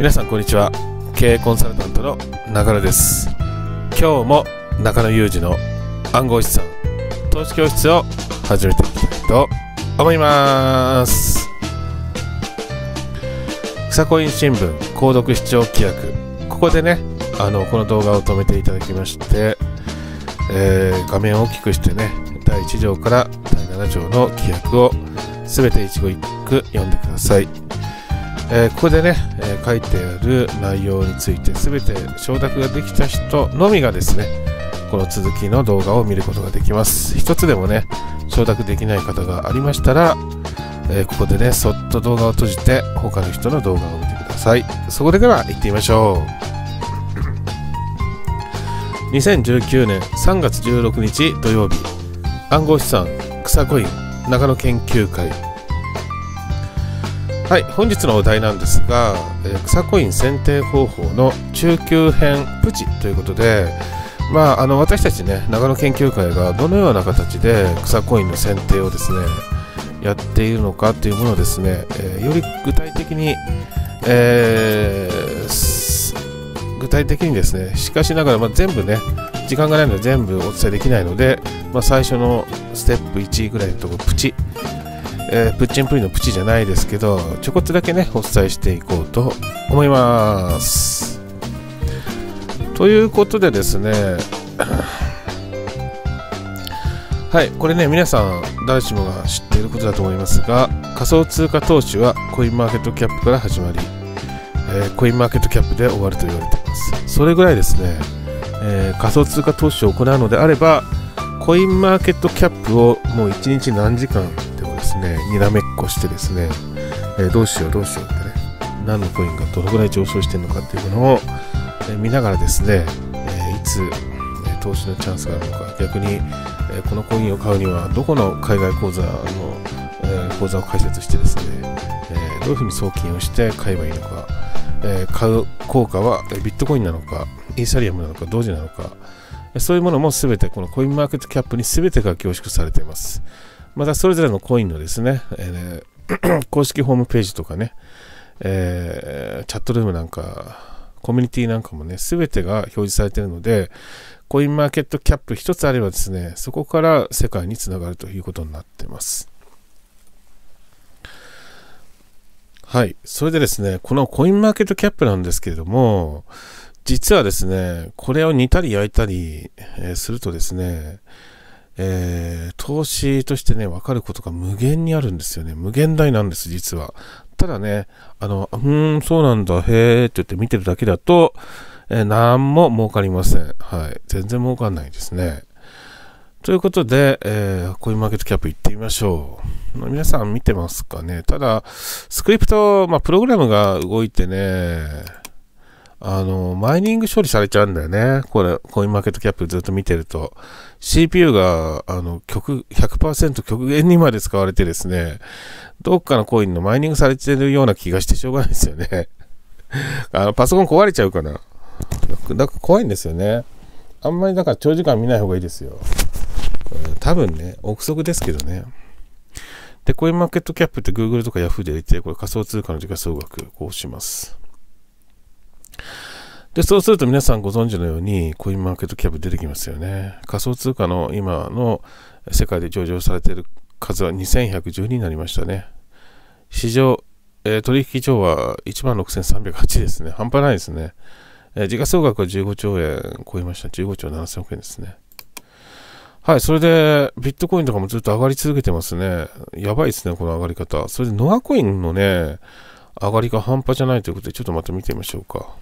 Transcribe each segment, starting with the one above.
皆さんこんにちは経営コンサルタントの中野です今日も中野裕二の暗号資産投資教室を始めていきたいと思います草コイン新聞購読視聴規約ここでねあのこの動画を止めていただきまして、えー、画面を大きくしてね第1条から第7条の規約を全て一語一句読んでくださいえー、ここでね、えー、書いてある内容について全て承諾ができた人のみがですねこの続きの動画を見ることができます一つでもね承諾できない方がありましたら、えー、ここでねそっと動画を閉じて他の人の動画を見てくださいそこでから行ってみましょう2019年3月16日土曜日暗号資産草コイン長野研究会はい本日のお題なんですが、え草コイン選定方法の中級編プチということでまあ、あの私たちね長野研究会がどのような形で草コインの選定をですねやっているのかというものをですね、えー、より具体的に、えー、具体的にですねしかしながら、まあ、全部ね時間がないので全部お伝えできないので、まあ、最初のステップ1ぐらいのところプチえー、プッチンプリンのプチじゃないですけどちょこっとだけねお伝えしていこうと思いますということでですね はいこれね皆さん誰しもが知っていることだと思いますが仮想通貨投資はコインマーケットキャップから始まり、えー、コインマーケットキャップで終わると言われていますそれぐらいですね、えー、仮想通貨投資を行うのであればコインマーケットキャップをもう1日何時間ですねにらめっこしてですね、えー、どうしようどうしようってね何のコインがどのぐらい上昇してるのかっていうのを、え見ながらですね、えいつ、え投資のチャンスがあるのか逆に、えこのコインを買うにはどこの海外口座の、え口座を開設してですね、えどういうふうに送金をして買えばいいのか、え買う効果はビットコインなのかイーサリアムなのか同時なのかそういうものもすべてこのコインマーケットキャップにすべてが凝縮されています。またそれぞれのコインのですね、えー、公式ホームページとかね、えー、チャットルームなんか、コミュニティなんかもね、すべてが表示されているので、コインマーケットキャップ一つあればですね、そこから世界につながるということになっています。はい。それでですね、このコインマーケットキャップなんですけれども、実はですね、これを煮たり焼いたりするとですね、えー、投資としてね、わかることが無限にあるんですよね。無限大なんです、実は。ただね、あの、うーん、そうなんだ、へーって言って見てるだけだと、えー、も儲かりません。はい。全然儲かんないですね。ということで、えー、コインマーケットキャップ行ってみましょう。皆さん見てますかねただ、スクリプト、まあ、プログラムが動いてね、あの、マイニング処理されちゃうんだよね。これ、コインマーケットキャップずっと見てると。CPU が、あの、極、100%極限にまで使われてですね、どっかのコインのマイニングされてるような気がしてしょうがないですよね。あの、パソコン壊れちゃうから。んか怖いんですよね。あんまりだから長時間見ない方がいいですよ。多分ね、憶測ですけどね。で、コインマーケットキャップって Google とか Yahoo で出て、これ仮想通貨の時価総額、こうします。で、そうすると皆さんご存知のように、コインマーケットキャップ出てきますよね。仮想通貨の今の世界で上場されている数は2112になりましたね。市場、えー、取引所は16,308ですね。半端ないですね。えー、時価総額は15兆円超えました。15兆7000億円ですね。はい、それで、ビットコインとかもずっと上がり続けてますね。やばいですね、この上がり方。それで、ノアコインのね、上がりが半端じゃないということで、ちょっとまた見てみましょうか。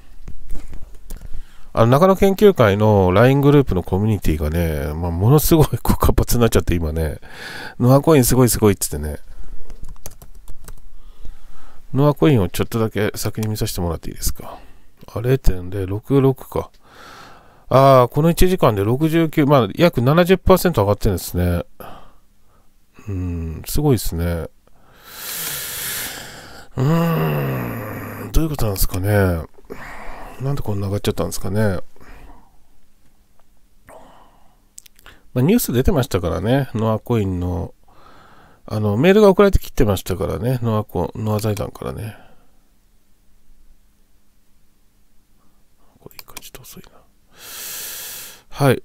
あの、中野研究会の LINE グループのコミュニティがね、まあ、ものすごい活発になっちゃって、今ね、ノアコインすごいすごいっつってね、ノアコインをちょっとだけ先に見させてもらっていいですか。あ、0.066か。ああ、この1時間で69、まあ、約70%上がってるんですね。うん、すごいですね。うーん、どういうことなんですかね。なんでこんな上がっちゃったんですかね。まあ、ニュース出てましたからね、ノアコインの、あの、メールが送られてきてましたからね、ノアコ、ノア財団からね。これ一回ちょっと遅いな。はい。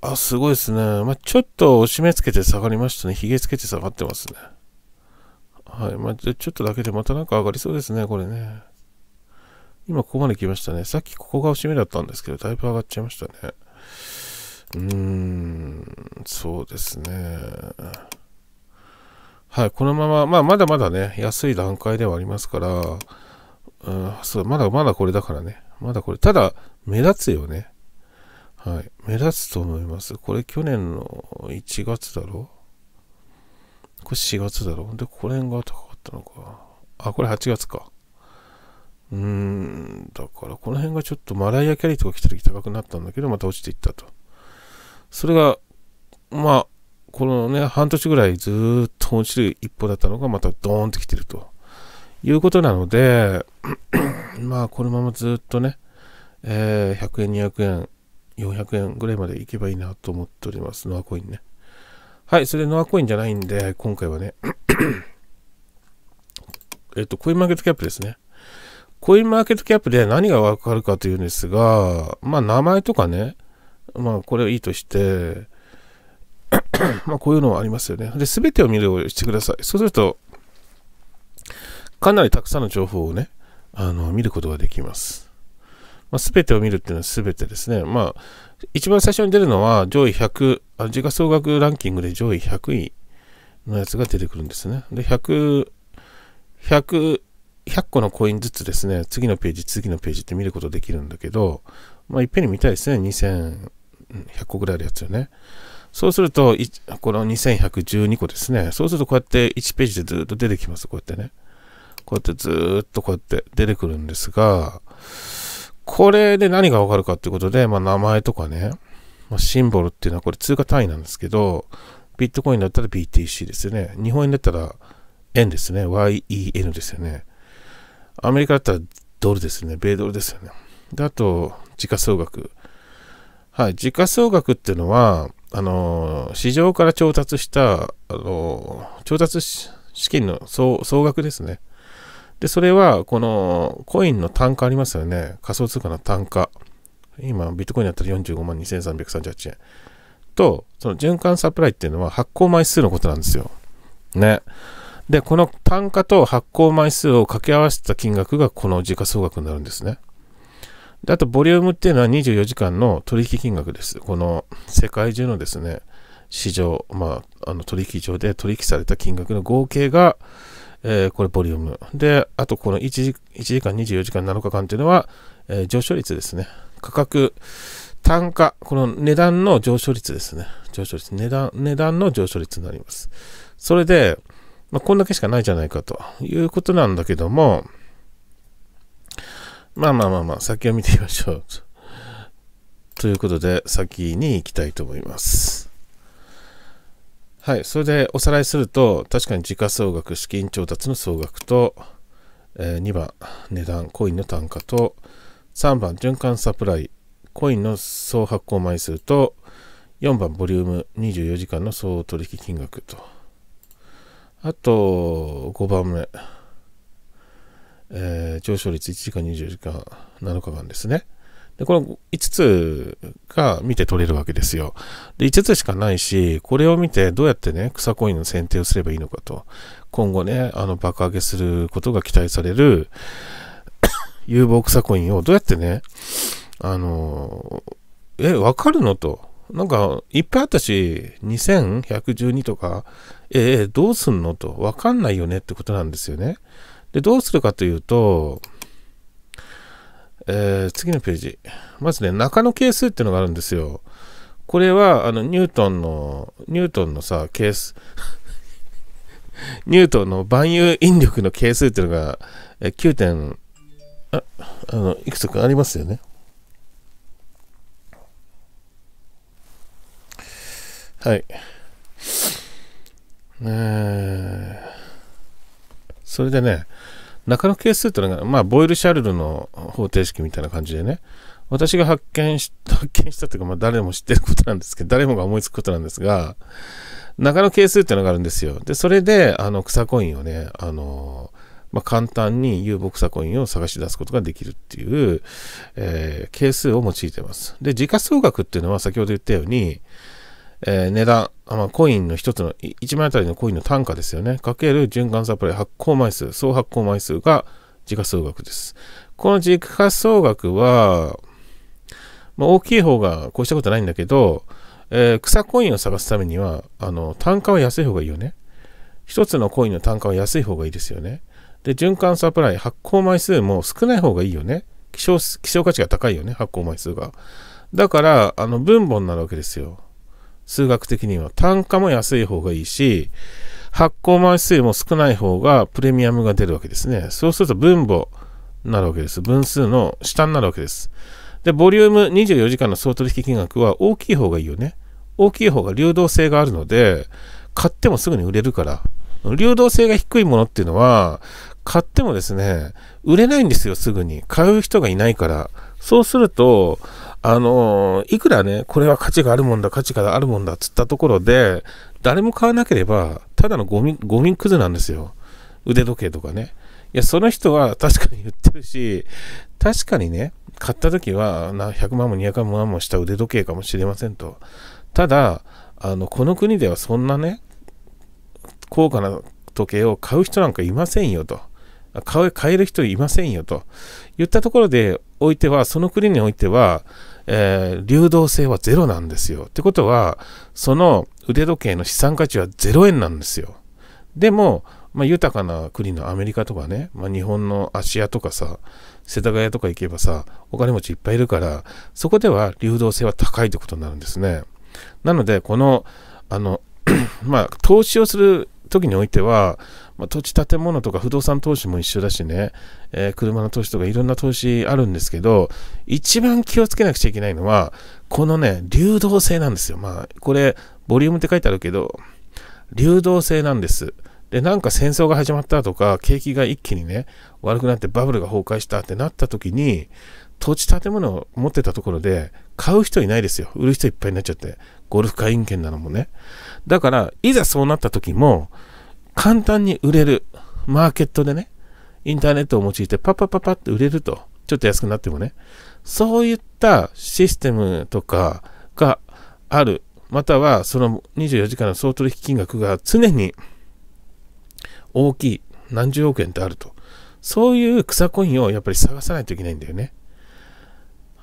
あ、すごいですね。まあ、ちょっと締め付けて下がりましたね。ひげつけて下がってますね。はい。まあ、ちょっとだけでまたなんか上がりそうですね、これね。今ここまで来ましたね。さっきここがしめだったんですけど、だいぶ上がっちゃいましたね。うーん、そうですね。はい、このまま、まあ、まだまだね、安い段階ではありますから、うん、そう、まだまだこれだからね。まだこれ、ただ、目立つよね。はい、目立つと思います。これ、去年の1月だろこれ4月だろで、これが高かったのか。あ、これ8月か。うん、だからこの辺がちょっとマライア・キャリーとか来た時高くなったんだけど、また落ちていったと。それが、まあ、このね、半年ぐらいずっと落ちる一歩だったのが、またドーンってきてるということなので、まあ、このままずっとね、えー、100円、200円、400円ぐらいまでいけばいいなと思っております。ノアコインね。はい、それノアコインじゃないんで、今回はね、えっと、コインマーケットキャップですね。コインマーケットキャップで何がわかるかというんですが、まあ名前とかね、まあこれはいいとして、まあこういうのはありますよね。で、すべてを見るようにしてください。そうすると、かなりたくさんの情報をね、あの、見ることができます。まあ、べてを見るっていうのはすべてですね。まあ、一番最初に出るのは上位100、あ時価総額ランキングで上位100位のやつが出てくるんですね。で、100、100 100個のコインずつですね、次のページ、次のページって見ることできるんだけど、まあ、いっぺんに見たいですね。2100個ぐらいあるやつよね。そうすると、この2112個ですね。そうするとこうやって1ページでずっと出てきます。こうやってね。こうやってずっとこうやって出てくるんですが、これで何がわかるかっていうことで、まあ、名前とかね、まあ、シンボルっていうのはこれ通貨単位なんですけど、ビットコインだったら BTC ですよね。日本円だったら円ですね。YEN ですよね。アメリカだったらドルですよね。米ドルですよね。で、あと、時価総額。はい、時価総額っていうのは、あの市場から調達した、あの調達資金の総額ですね。で、それは、この、コインの単価ありますよね。仮想通貨の単価。今、ビットコインだったら45万2338円。と、その循環サプライっていうのは発行枚数のことなんですよ。ね。で、この単価と発行枚数を掛け合わせた金額がこの時価総額になるんですね。で、あと、ボリュームっていうのは24時間の取引金額です。この世界中のですね、市場、まあ、あの取引上で取引された金額の合計が、えー、これボリューム。で、あとこの1時 ,1 時間24時間7日間っていうのは、えー、上昇率ですね。価格、単価、この値段の上昇率ですね。上昇率。値段、値段の上昇率になります。それで、まあ、こんだけしかないじゃないかということなんだけども、まあまあまあまあ、先を見てみましょう。ということで、先に行きたいと思います。はい、それでおさらいすると、確かに時価総額、資金調達の総額と、えー、2番、値段、コインの単価と、3番、循環サプライ、コインの総発行枚数と、4番、ボリューム、24時間の総取引金額と。あと、5番目。えー、上昇率1時間24時間7日間ですね。で、この5つが見て取れるわけですよ。で、5つしかないし、これを見てどうやってね、草コインの選定をすればいいのかと。今後ね、あの、爆上げすることが期待される 有望草コインをどうやってね、あの、え、わかるのと。なんか、いっぱいあったし、2112とか、えー、どうすんのと、わかんないよねってことなんですよね。で、どうするかというと、えー、次のページ。まずね、中の係数っていうのがあるんですよ。これは、あの、ニュートンの、ニュートンのさ、係数、ニュートンの万有引力の係数っていうのが、え9点、あ、あの、いくつかありますよね。はい。えー、それでね、中野係数というのが、まあ、ボイルシャルルの方程式みたいな感じでね、私が発見し、発見したというか、まあ、誰も知ってることなんですけど、誰もが思いつくことなんですが、中野係数っていうのがあるんですよ。で、それで、あの、草コインをね、あの、まあ、簡単に遊牧草コインを探し出すことができるっていう、えー、係数を用いてます。で、時価総額っていうのは先ほど言ったように、えー、値段、まあ、コインの一つの、1枚あたりのコインの単価ですよね。かける循環サプライ発行枚数、総発行枚数が時価総額です。この時価総額は、まあ、大きい方がこうしたことないんだけど、えー、草コインを探すためには、あの、単価は安い方がいいよね。一つのコインの単価は安い方がいいですよね。で、循環サプライ、発行枚数も少ない方がいいよね。希少、希少価値が高いよね、発行枚数が。だから、あの、分母になるわけですよ。数学的には。単価も安い方がいいし、発行枚数も少ない方がプレミアムが出るわけですね。そうすると分母になるわけです。分数の下になるわけです。で、ボリューム24時間の総取引金額は大きい方がいいよね。大きい方が流動性があるので、買ってもすぐに売れるから。流動性が低いものっていうのは、買ってもですね、売れないんですよ、すぐに。買う人がいないから。そうすると、あの、いくらね、これは価値があるもんだ、価値があるもんだ、つったところで、誰も買わなければ、ただのゴミ、ゴミくずなんですよ。腕時計とかね。いや、その人は確かに言ってるし、確かにね、買った時は、な、100万も200万もした腕時計かもしれませんと。ただ、あの、この国ではそんなね、高価な時計を買う人なんかいませんよと。買える人いませんよと言ったところでおいては、その国においては、えー、流動性はゼロなんですよ。ってことは、その腕時計の資産価値はゼロ円なんですよ。でも、まあ、豊かな国のアメリカとかね、まあ、日本の芦屋とかさ、世田谷とか行けばさ、お金持ちいっぱいいるから、そこでは流動性は高いってことになるんですね。なので、この、あの、まあ、投資をする時においては、まあ、土地建物とか不動産投資も一緒だしね、えー、車の投資とかいろんな投資あるんですけど、一番気をつけなくちゃいけないのは、このね、流動性なんですよ。まあ、これ、ボリュームって書いてあるけど、流動性なんです。で、なんか戦争が始まったとか、景気が一気にね、悪くなってバブルが崩壊したってなった時に、土地建物を持ってたところで、買う人いないですよ。売る人いっぱいになっちゃって。ゴルフ会員権なのもね。だから、いざそうなった時も、簡単に売れる。マーケットでね、インターネットを用いてパパパパって売れると。ちょっと安くなってもね。そういったシステムとかがある。または、その24時間の総取引金額が常に大きい。何十億円ってあると。そういう草コインをやっぱり探さないといけないんだよね。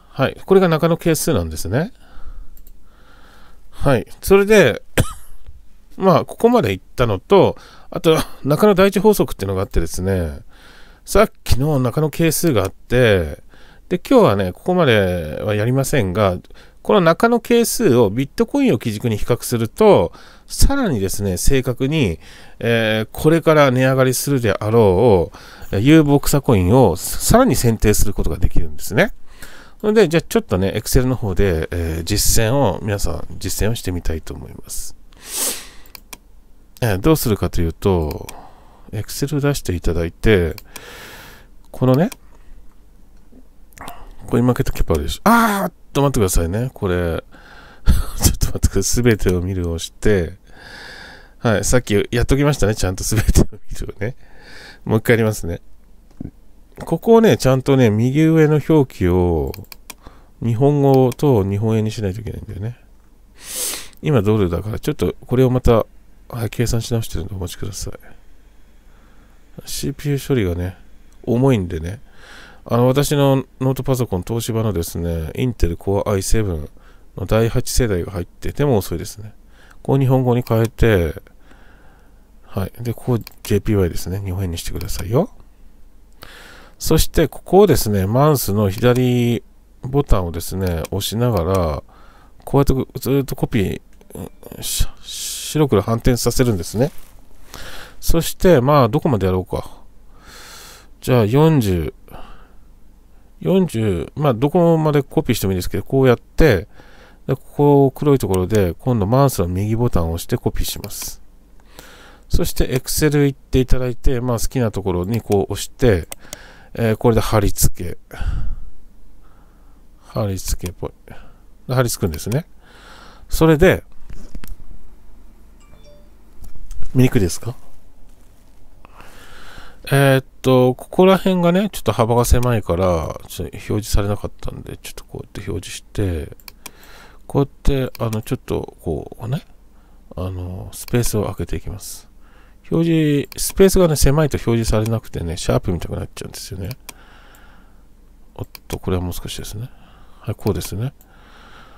はい。これが中野係数なんですね。はい。それで、まあ、ここまで行ったのと、あと、中野第一法則っていうのがあってですね、さっきの中野係数があって、で、今日はね、ここまではやりませんが、この中野係数をビットコインを基軸に比較すると、さらにですね、正確に、えー、これから値上がりするであろう、有望草コインをさらに選定することができるんですね。なので、じゃあちょっとね、Excel の方で、えー、実践を、皆さん実践をしてみたいと思います。えー、どうするかというと、Excel 出していただいて、このね、これに負けットキャパでしょ。あーっと待ってくださいね。これ、ちょっと待ってください。すべてを見るをして、はい、さっきやっときましたね。ちゃんとすべてを見るをね。もう一回やりますね。ここをね、ちゃんとね、右上の表記を日本語と日本円にしないといけないんだよね。今ドルだから、ちょっとこれをまた、はい、計算し直してるんでお待ちください。CPU 処理がね、重いんでね、あの、私のノートパソコン、東芝のですね、インテル Core i7 の第8世代が入ってても遅いですね。こう日本語に変えて、はい。で、ここ JPY ですね。日本円にしてくださいよ。そしてここをですね、マウスの左ボタンをですね、押しながら、こうやってずっとコピー、白黒反転させるんですね。そして、まあ、どこまでやろうか。じゃあ、40、40、まあ、どこまでコピーしてもいいんですけど、こうやって、でここを黒いところで、今度マウスの右ボタンを押してコピーします。そして、Excel 行っていただいて、まあ、好きなところにこう押して、えー、これで貼り付け。貼り付けっぽい。貼り付くんですね。それで、見にくいですかえー、っと、ここら辺がね、ちょっと幅が狭いから、ちょっと表示されなかったんで、ちょっとこうやって表示して、こうやって、あの、ちょっと、こうね、あの、スペースを空けていきます。表示、スペースがね、狭いと表示されなくてね、シャープ見たくなっちゃうんですよね。おっと、これはもう少しですね。はい、こうですね。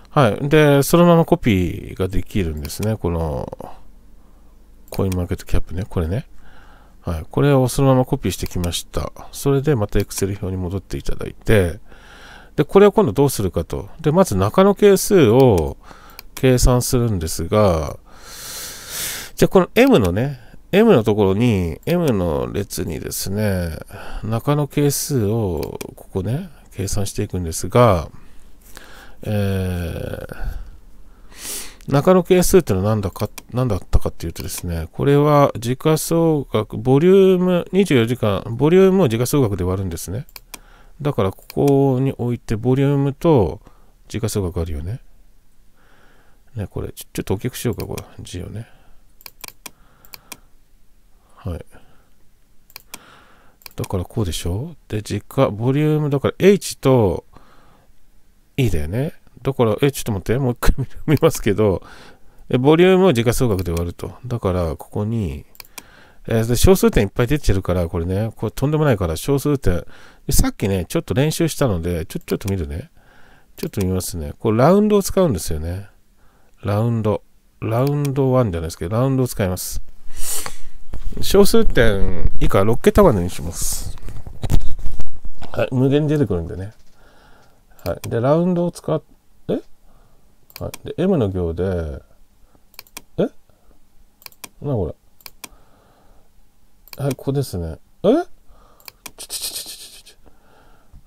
はい。で、そのままコピーができるんですね。この、コインマーケットキャップね、これね。はい。これをそのままコピーしてきました。それでまた Excel 表に戻っていただいて、で、これを今度どうするかと。で、まず中の係数を計算するんですが、じゃあこの M のね、M のところに、M の列にですね、中の係数を、ここね、計算していくんですが、えー、中の係数ってのは何だか、何だったかっていうとですね、これは時価総額、ボリューム、24時間、ボリュームを時価総額で割るんですね。だからここに置いて、ボリュームと時価総額あるよね。ね、これ、ちょっと大きくしようか、これ、字をね。はい。だからこうでしょで、実家、ボリューム、だから H と E だよね。だから、え、ちょっと待って、もう一回見 ますけど、えボリュームを時価総額で割ると。だから、ここに、えー、小数点いっぱい出てるから、これね、これとんでもないから、小数点。さっきね、ちょっと練習したので、ちょ、ちょっと見るね。ちょっと見ますね。これ、ラウンドを使うんですよね。ラウンド。ラウンド1じゃないですけど、ラウンドを使います。小数点以下6桁までにします。はい、無限に出てくるんでね。はい。で、ラウンドを使って、はい。で、M の行で、えなこれ。はい、ここですね。えちちちちちちち。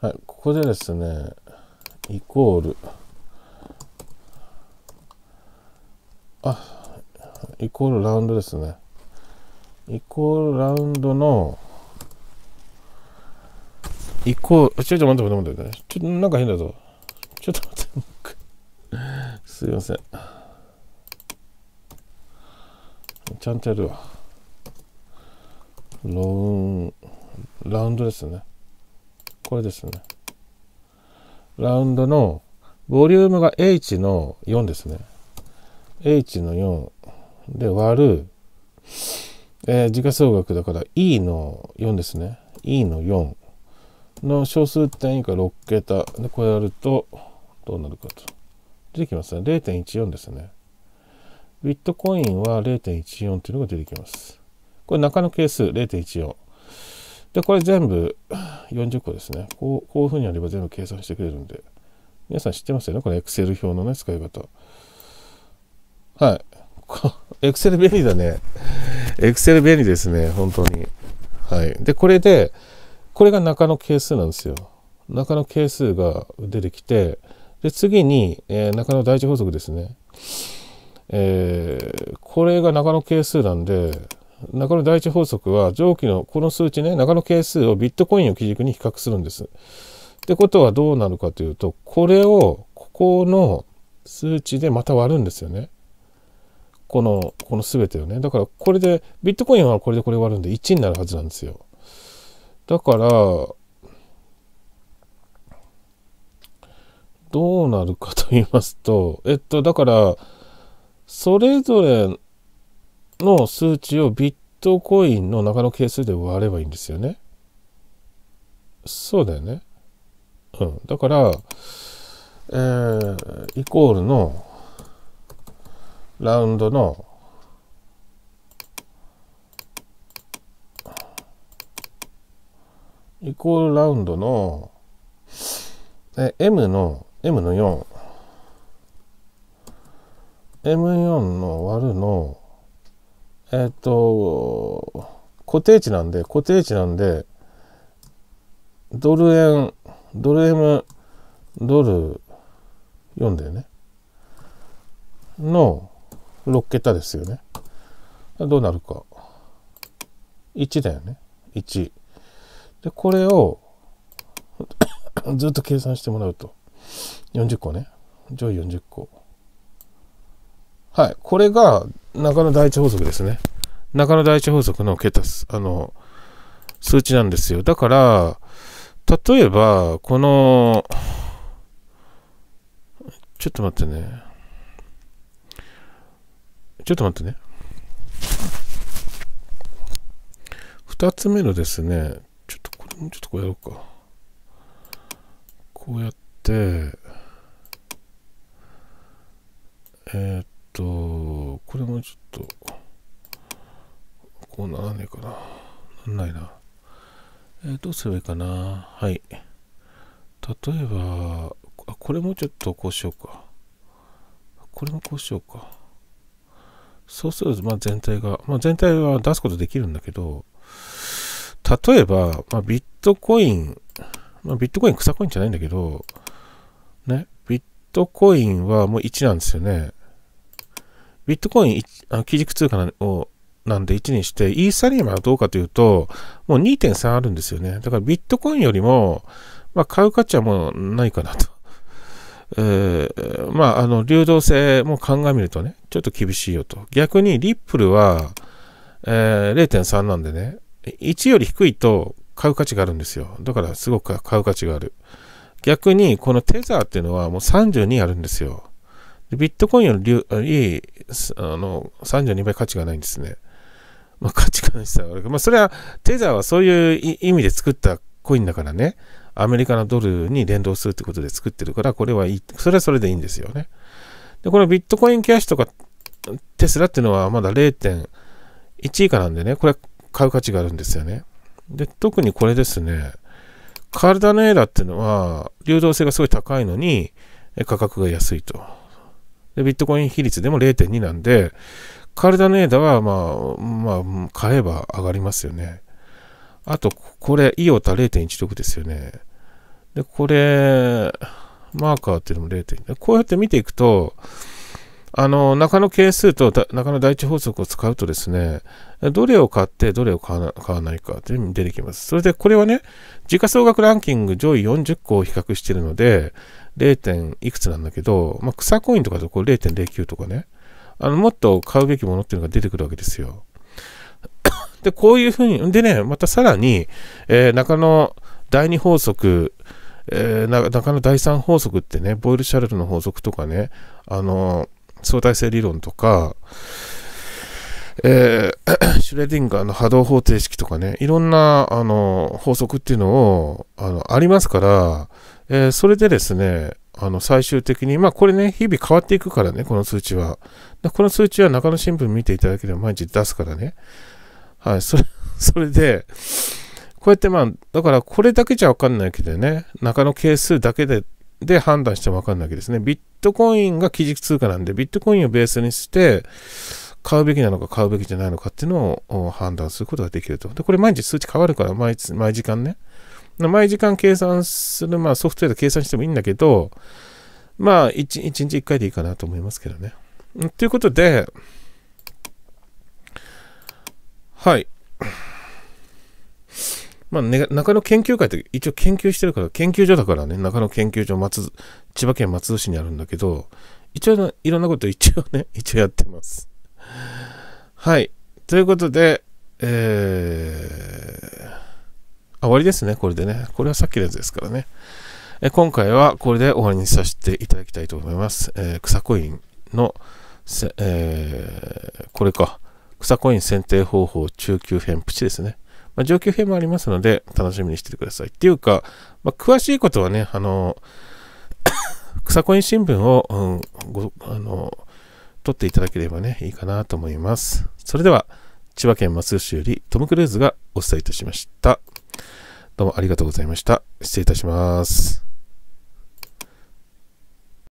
はい、ここでですね、イコール、あ、イコールラウンドですね。イコールラウンドの、イコール、ちょっと待って待って待って、ちょっとなんか変だぞ。ちょっと待って、すいません。ちゃんとやるわ。ローン、ラウンドですね。これですね。ラウンドの、ボリュームが H の4ですね。H の4で割る、えー、時価総額だから E の4ですね。E の4の小数点以下6桁でこれやるとどうなるかと。出てきますね。0.14ですね。ビットコインは0.14っていうのが出てきます。これ中の係数0.14。で、これ全部40個ですね。こうこういうふうにやれば全部計算してくれるんで。皆さん知ってますよねこれ Excel 表のね、使い方。はい。Excel 便利だね。Excel 便利ですね、本当に。はい。で、これで、これが中の係数なんですよ。中の係数が出てきて、で、次に、えー、中の第一法則ですね。えー、これが中の係数なんで、中の第一法則は上記のこの数値ね中の係数をビットコインを基軸に比較するんです。ってことはどうなるかというとこれをここの数値でまた割るんですよね。この、この全てをね。だからこれで、ビットコインはこれでこれ割るんで1になるはずなんですよ。だから、どうなるかと言いますと、えっと、だから、それぞれの数値をビットコインの中の係数で割ればいいんですよね。そうだよね。うん。だから、えー、イコールの、ラウンドのイコールラウンドのえ M の M の4 M4 の割るのえっ、と固定値なんで固定値なんでドル円ドル M ドル4だよねの6桁ですよね。どうなるか。1だよね。1。で、これをずっと計算してもらうと。40個ね。上位40個。はい。これが中野第一法則ですね。中野第一法則の桁、あの、数値なんですよ。だから、例えば、この、ちょっと待ってね。ちょっと待ってね。2つ目のですね、ちょっとこれもちょっとこうやろうか。こうやって、えー、っと、これもちょっと、こうならねえかな。なんないな。えー、どうすればいいかな。はい。例えば、あ、これもちょっとこうしようか。これもこうしようか。そうすると、ま全体が、まあ、全体は出すことできるんだけど、例えば、まあ、ビットコイン、まあ、ビットコイン草コインじゃないんだけど、ね、ビットコインはもう1なんですよね。ビットコインあ基軸通貨なをなんで1にして、イーサリアムはどうかというと、もう2.3あるんですよね。だからビットコインよりも、まあ、買う価値はもうないかなと。まあ、あの、流動性も鑑みるとね、ちょっと厳しいよと。逆に、リップルは、えー、0.3なんでね、1より低いと買う価値があるんですよ。だから、すごく買う価値がある。逆に、このテザーっていうのはもう32あるんですよ。ビットコインよりいい、あの、32倍価値がないんですね。まあ、価値観にしたら、まあ、それは、テザーはそういう意味で作ったコインだからね。アメリカのドルに連動するってことで作ってるから、これはいい。それはそれでいいんですよね。で、このビットコインキャッシュとかテスラっていうのはまだ0.1以下なんでね、これ買う価値があるんですよね。で、特にこれですね、カルダネーラっていうのは流動性がすごい高いのに価格が安いと。で、ビットコイン比率でも0.2なんで、カルダネーダは、まあ、まあ、買えば上がりますよね。あと、これ、イオタ0.16ですよね。で、これ、マーカーっていうのも0.2。こうやって見ていくと、あの、中の係数と中の第一法則を使うとですね、どれを買ってどれを買わないかというふうに出てきます。それでこれはね、時価総額ランキング上位40個を比較しているので、0. 点いくつなんだけど、まあ、草コインとかとこう0.09とかね、あの、もっと買うべきものっていうのが出てくるわけですよ。で、こういうふうに、でね、またさらに、えー、中野、第2法則、えー、なか第3法則ってね、ボイル・シャルルの法則とかね、あの相対性理論とか、えー、シュレディンガーの波動方程式とかね、いろんなあの法則っていうのをあのありますから、えー、それでですね、あの最終的に、まあこれね、日々変わっていくからね、この数値は。この数値は中野新聞見ていただければ毎日出すからね。はい、それ、それで、こうやってまあ、だからこれだけじゃわかんないけどね、中の係数だけで、で判断してもわかんないわけですね。ビットコインが基軸通貨なんで、ビットコインをベースにして、買うべきなのか買うべきじゃないのかっていうのを判断することができると。で、これ毎日数値変わるから、毎毎時間ね。毎時間計算する、まあソフトウェアで計算してもいいんだけど、まあ1、1日1回でいいかなと思いますけどね。ということで、はい。まあ、ね、中野研究会って一応研究してるから、研究所だからね、中野研究所松、千葉県松戸市にあるんだけど、一応いろんなこと一応ね、一応やってます。はい。ということで、えー、あ、終わりですね、これでね。これはさっきのやつですからね。え今回はこれで終わりにさせていただきたいと思います。えー、草コインの、えー、これか。草コイン選定方法中級編プチですね。まあ、上級編もありますので、楽しみにしててください。っていうか、まあ、詳しいことはね、あの、草コイン新聞を、うん、ご、あの、取っていただければね、いいかなと思います。それでは、千葉県松市よりトム・クルーズがお伝えいたしました。どうもありがとうございました。失礼いたします。